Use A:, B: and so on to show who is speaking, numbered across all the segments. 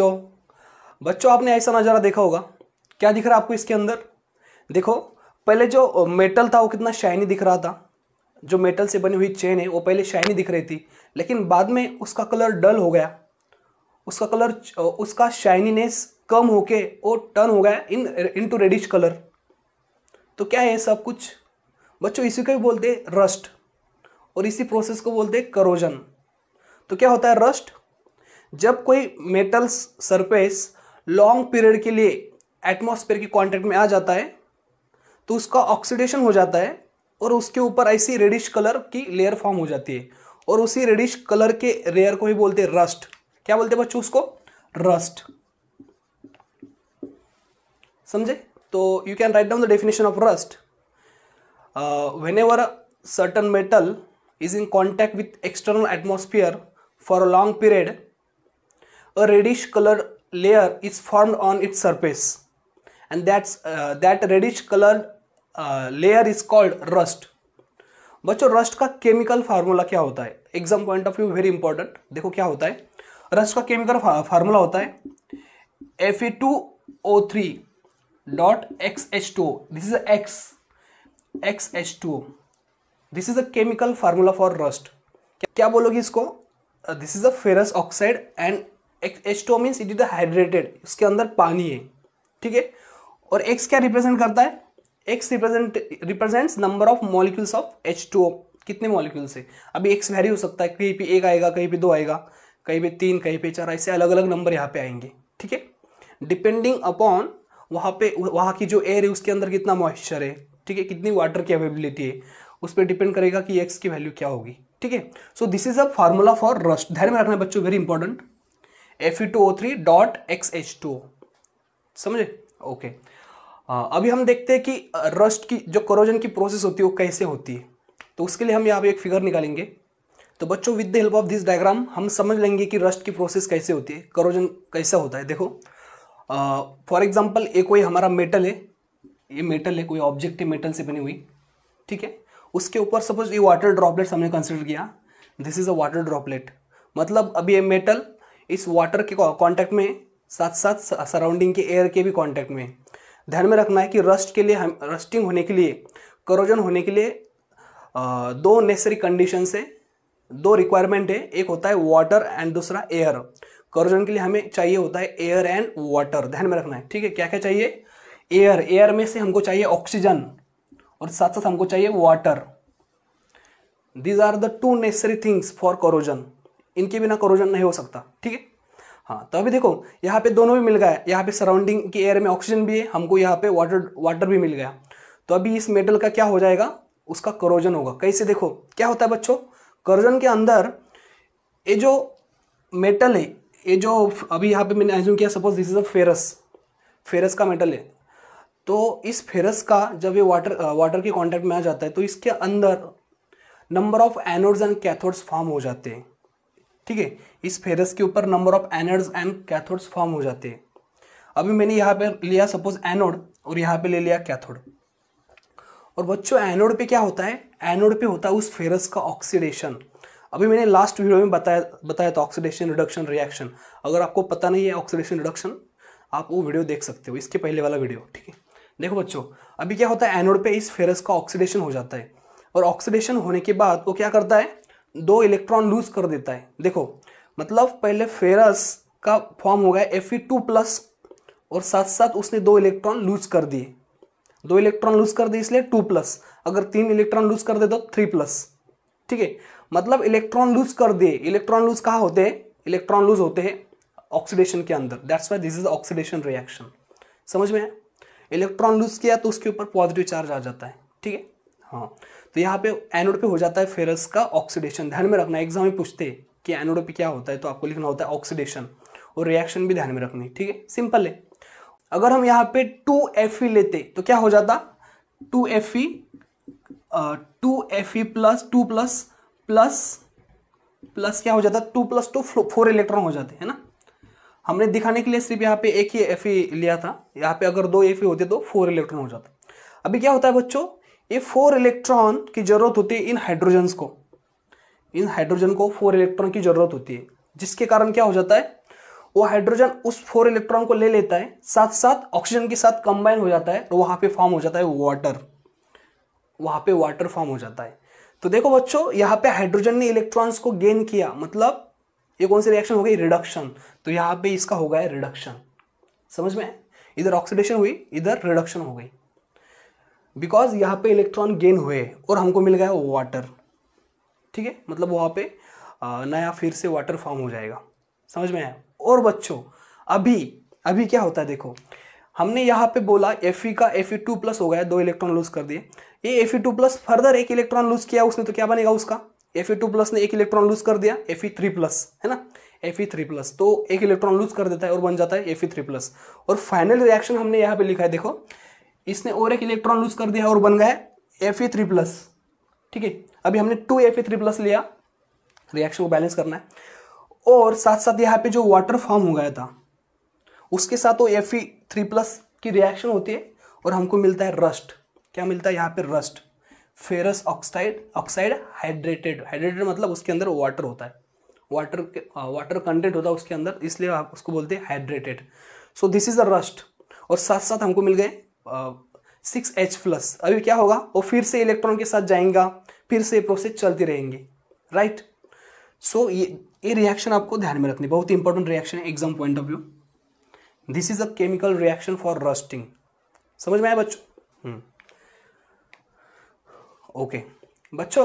A: बच्चों बच्चों आपने ऐसा नज़ारा देखा होगा क्या दिख रहा है आपको इसके अंदर देखो पहले जो मेटल था वो कितना शाइनी दिख रहा था जो मेटल से बनी हुई चेन है वो पहले शाइनी दिख रही थी लेकिन बाद में उसका कलर डल हो गया उसका कलर उसका शाइनीनेस कम होके वो टर्न हो गया in into reddish color तो क्या है सब कुछ बच्चों इसी को भी बोलते रस्ट और इसी प्रोसेस को बोलते करोजन तो क्या होता है रस्ट जब कोई मेटल सरफेस लॉन्ग पीरियड के लिए एटमॉस्फेयर के कांटेक्ट में आ जाता है तो उसका ऑक्सीडेशन हो जाता है और उसके ऊपर ऐसी रेडिश कलर की लेयर फॉर्म हो जाती है और उसी रेडिश कलर के रेयर को ही बोलते हैं रस्ट क्या बोलते हैं बच्चों उसको रस्ट समझे तो you can write down the definition of rust whenever certain metal is in contact with external atmosphere for a long period a reddish color layer is formed on its surface and that's uh, that reddish colored uh, layer is called rust बच्चों rust का chemical formula क्या होता है exam point of view very important देखो क्या होता है rust का केमिकल फार्मूला होता है F A two O three dot X H two this is X X H two this is a chemical formula for rust क्या बोलोगे इसको this is a ferrous oxide and H two means it is the hydrated इसके अंदर पानी है ठीक है और एक्स क्या रिप्रेजेंट करता है X represent represents number of molecules of H two कितने मॉलिक्यूल्स है अभी एक्स वेरी हो सकता है कहीं पे एक आएगा कहीं पे दो आएगा कहीं पे तीन कहीं पे चार ऐसे अलग अलग नंबर यहाँ पे आएंगे ठीक है डिपेंडिंग अपॉन वहाँ पे वहाँ की जो एयर है उसके अंदर कितना मॉइस्चर है ठीक है कितनी वाटर की अवेबिलिटी है उस पर डिपेंड करेगा कि एक्स की वैल्यू क्या होगी ठीक है so this is a formula for rust ध्यान में रखना बच्चों very important F two O three dot X H two समझे ओके अभी हम देखते हैं कि रस्ट की जो करोजन की प्रोसेस होती है वो कैसे होती है तो उसके लिए हम यहाँ पे एक फिगर निकालेंगे तो बच्चों with the help of this diagram हम समझ लेंगे कि रस्ट की प्रोसेस कैसे होती है करोजन कैसा होता है देखो फॉर एग्जाम्पल एक कोई हमारा मेटल है ये मेटल है कोई ऑब्जेक्ट है मेटल से बनी हुई ठीक है उसके ऊपर सपोज ये वाटर ड्रॉपलेट्स हमने कंसिडर किया this is a water droplet मतलब अभी ये मेटल इस वाटर के कांटेक्ट में साथ साथ सराउंडिंग के एयर के भी कांटेक्ट में ध्यान में रखना है कि रस्ट के लिए हम रस्टिंग होने के लिए करोजन होने के लिए दो नेसेसरी कंडीशन है दो रिक्वायरमेंट है एक होता है वाटर एंड दूसरा एयर करोजन के लिए हमें चाहिए होता है एयर एंड वाटर ध्यान में रखना है ठीक है क्या क्या चाहिए एयर एयर में से हमको चाहिए ऑक्सीजन और साथ साथ हमको चाहिए water these are the two necessary things for corrosion इनके बिना करोजन नहीं हो सकता ठीक है हाँ तो अभी देखो यहाँ पे दोनों भी मिल गया यहाँ पे सराउंडिंग की एयर में ऑक्सीजन भी है हमको यहाँ पे वाटर वाटर भी मिल गया तो अभी इस मेटल का क्या हो जाएगा उसका करोजन होगा कैसे देखो क्या होता है बच्चों करोजन के अंदर ये जो मेटल है ये जो अभी यहाँ पे मैंने एज्यूम किया suppose this is a ferrous ferrous का मेटल है तो इस फेरस का जब ये वाटर वाटर के कांटेक्ट में आ जाता है तो इसके अंदर number of anodes and cathodes form हो जाते हैं ठीक है इस फेरस के ऊपर number of anodes and cathodes form हो जाते हैं अभी मैंने यहाँ पे लिया सपोज एनोड और यहाँ पे ले लिया कैथोड और बच्चों एनोड पे क्या होता है एनोड पे होता है उस फेरस का ऑक्सीडेशन अभी मैंने लास्ट वीडियो में बताया बताया था ऑक्सीडेशन रिडक्शन रिएक्शन अगर आपको पता नहीं है ऑक्सीडेशन रिडक्शन आप वो वीडियो देख सकते हो इसके पहले वाला वीडियो ठीक है देखो बच्चों अभी क्या होता है एनोड पे इस फेरस का ऑक्सीडेशन हो जाता है और ऑक्सीडेशन होने के बाद वो क्या करता है दो इलेक्ट्रॉन लूज कर देता है देखो मतलब पहले फेरस का फॉर्म हो गया एफ टू प्लस और साथ साथ उसने दो इलेक्ट्रॉन लूज कर दिए दो इलेक्ट्रॉन लूज कर दिए इसलिए टू प्लस अगर तीन इलेक्ट्रॉन लूज कर दे तो थ्री प्लस ठीक है मतलब इलेक्ट्रॉन लूज कर दिए इलेक्ट्रॉन लूज कहाँ होते हैं इलेक्ट्रॉन लूज होते हैं ऑक्सीडेशन के अंदर that's why this is oxidation reaction समझ में इलेक्ट्रॉन लूज किया तो उसके ऊपर पॉजिटिव चार्ज आ जाता है ठीक है हाँ तो यहाँ पे एनोड पे हो जाता है फेरस का ऑक्सीडेशन ध्यान में रखना एग्जाम में पूछते हैं कि एनोड पे क्या होता है तो आपको लिखना होता है ऑक्सीडेशन और रिएक्शन भी ध्यान में रखनी ठीक है सिंपल है अगर हम यहाँ पे टू एफ ई लेते तो क्या हो जाता two F E two F E plus two plus plus plus क्या हो जाता two plus two four electron हो जाते है ना हमने दिखाने के लिए सिर्फ यहाँ पे एक ही एफ लिया था यहाँ पे अगर दो एफ होते तो फोर इलेक्ट्रॉन हो जाता अभी क्या होता है बच्चों ये फोर इलेक्ट्रॉन की जरूरत होती है इन हाइड्रोजन्स को इन हाइड्रोजन को फोर इलेक्ट्रॉन की जरूरत होती है जिसके कारण क्या हो जाता है वो हाइड्रोजन उस फोर इलेक्ट्रॉन को ले लेता है साथ साथ ऑक्सीजन के साथ कंबाइन हो जाता है तो वहां पे फॉर्म हो जाता है वाटर वहां पे वाटर फॉर्म हो जाता है तो देखो बच्चों यहाँ पे हाइड्रोजन ने इलेक्ट्रॉन्स को गेन किया मतलब ये कौन सी रिएक्शन हो गई रिडक्शन तो यहाँ पे इसका हो गया रिडक्शन समझ में इधर ऑक्सीडेशन हुई इधर रिडक्शन हो गई बिकॉज यहाँ पे इलेक्ट्रॉन गेन हुए और हमको मिल गया वाटर ठीक है मतलब वहाँ पे नया फिर से वाटर फॉर्म हो जाएगा समझ में आया और बच्चों अभी अभी क्या होता है देखो हमने यहाँ पे बोला एफ का एफ टू प्लस हो गया दो इलेक्ट्रॉन लूज कर दिए ये एफ टू प्लस फर्दर एक इलेक्ट्रॉन लूज किया उसने तो क्या बनेगा उसका एफ टू प्लस ने एक इलेक्ट्रॉन लूज कर दिया एफ थ्री प्लस है ना एफ थ्री प्लस तो एक इलेक्ट्रॉन लूज कर देता है और बन जाता है एफ थ्री प्लस और फाइनल रिएक्शन हमने यहाँ पे लिखा है देखो इसने और एक इलेक्ट्रॉन लूज कर दिया और बन गया एफ ए थ्री प्लस ठीक है अभी हमने two F E three plus लिया रिएक्शन को बैलेंस करना है और साथ साथ यहाँ पे जो वाटर फॉर्म हो गया था उसके साथ वो एफ ई थ्री प्लस की रिएक्शन होती है और हमको मिलता है रस्ट क्या मिलता है यहाँ पे rust ferrous oxide oxide hydrated hydrated मतलब उसके अंदर वाटर होता है वाटर के वाटर हाँ, कंटेंट होता है उसके अंदर इसलिए आप उसको बोलते हैं hydrated so this is a rust और साथ साथ हमको मिल गए सिक्स एच प्लस अभी क्या होगा वो फिर से इलेक्ट्रॉन के साथ जाएगा फिर से प्रोसेस चलती रहेंगे राइट सो so, ये ये रिएक्शन आपको ध्यान में रखनी बहुत ही इंपॉर्टेंट रिएक्शन है exam point of view this is a chemical reaction for rusting समझ में आया बच्चों ओके हम्म। बच्चों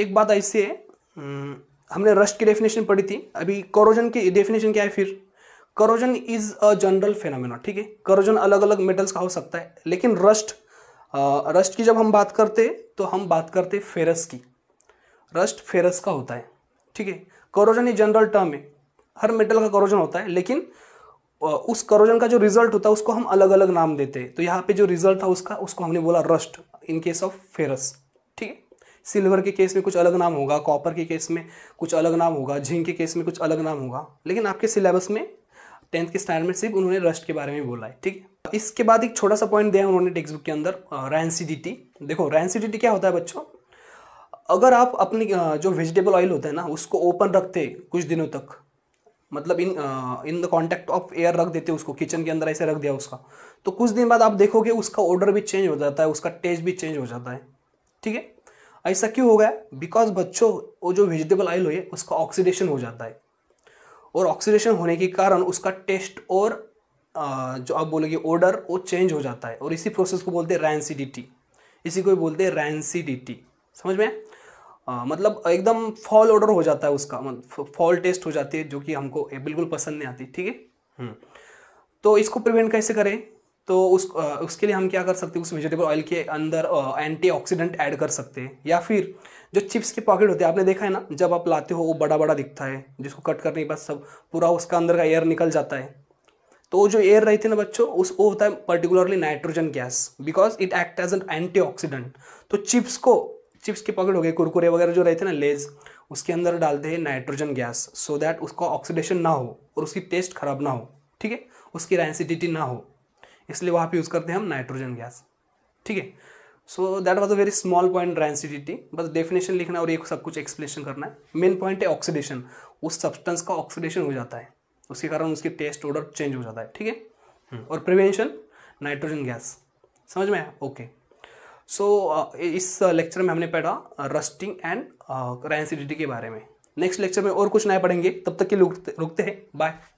A: एक बात ऐसी है हम्म, हमने रस्ट की डेफिनेशन पढ़ी थी अभी कोरोजन की डेफिनेशन क्या है फिर corrosion is a general phenomena ठीक है करोजन अलग अलग मेटल्स का हो सकता है लेकिन रस्ट रस्ट की जब हम बात करते तो हम बात करते फेरस की रस्ट फेरस का होता है ठीक है करोजन ही जनरल टर्म है हर मेटल का करोजन होता है लेकिन उस करोजन का जो रिजल्ट होता है उसको हम अलग अलग नाम देते हैं तो यहाँ पे जो रिजल्ट था उसका उसको हमने बोला rust in case of ferrous ठीक है सिल्वर के केस में कुछ अलग नाम होगा कॉपर के केस में कुछ अलग नाम होगा झिंक के केस में कुछ अलग नाम होगा लेकिन आपके सिलेबस में टेंथ के स्टैंडर्ड में सिर्फ उन्होंने रस्ट के बारे में बोला है ठीक है इसके बाद एक छोटा सा पॉइंट दिया उन्होंने टेक्स्ट बुक के अंदर रैनसिडिटी देखो रैंसिडिटी क्या होता है बच्चों अगर आप अपनी जो वेजिटेबल ऑयल होता है ना उसको ओपन रखते कुछ दिनों तक मतलब in in the contact of air रख देते उसको किचन के अंदर ऐसे रख दिया उसका तो कुछ दिन बाद आप देखोगे उसका ऑर्डर भी चेंज हो जाता है उसका टेस्ट भी चेंज हो जाता है ठीक है ऐसा क्यों हो गया बिकॉज बच्चों वो जो वेजिटेबल ऑयल हो उसका ऑक्सीडेशन हो जाता है और ऑक्सीडेशन होने के कारण उसका टेस्ट और जो आप बोलोगे ऑर्डर वो चेंज हो जाता है और इसी प्रोसेस को बोलते हैं रैंसिडिटी इसी को बोलते हैं रैंसिडिटी समझ में आ, मतलब एकदम फॉल ऑर्डर हो जाता है उसका मतलब फॉल टेस्ट हो जाती है जो कि हमको बिल्कुल पसंद नहीं आती ठीक है हम्म। तो इसको प्रिवेंट कैसे करें तो उस उसके लिए हम क्या कर सकते हैं उस वेजिटेबल ऑयल के अंदर एंटी ऑक्सीडेंट ऐड कर सकते हैं या फिर जो चिप्स के पॉकेट होते हैं आपने देखा है ना जब आप लाते हो वो बड़ा बड़ा दिखता है जिसको कट करने के बाद सब पूरा उसका अंदर का एयर निकल जाता है तो जो एयर रहती है ना बच्चों उस वो होता है particularly nitrogen gas because it act as an antioxidant तो चिप्स को चिप्स के पॉकेट हो गए कुरकुरे वगैरह जो रहते हैं ना लेज उसके अंदर डालते हैं नाइट्रोजन गैस सो दैट उसका ऑक्सीडेशन ना हो और उसकी टेस्ट खराब ना हो ठीक है उसकी रैंसिडिटी ना हो इसलिए वहाँ पे यूज़ करते हैं हम नाइट्रोजन गैस ठीक है so that was a very small point rancidity बस डेफिनेशन लिखना और ये सब कुछ एक्सप्लेनेशन करना है मेन पॉइंट है ऑक्सीडेशन उस सब्सटेंस का ऑक्सीडेशन हो जाता है उसके कारण उसकी टेस्ट ऑर्डर चेंज हो जाता है ठीक है हम्म। और प्रिवेंशन नाइट्रोजन गैस समझ में आया ओके सो इस लेक्चर में हमने पढ़ा रस्टिंग एंड रैंसिडिटी के बारे में नेक्स्ट लेक्चर में और कुछ नए पढ़ेंगे तब तक के रुकते हैं बाय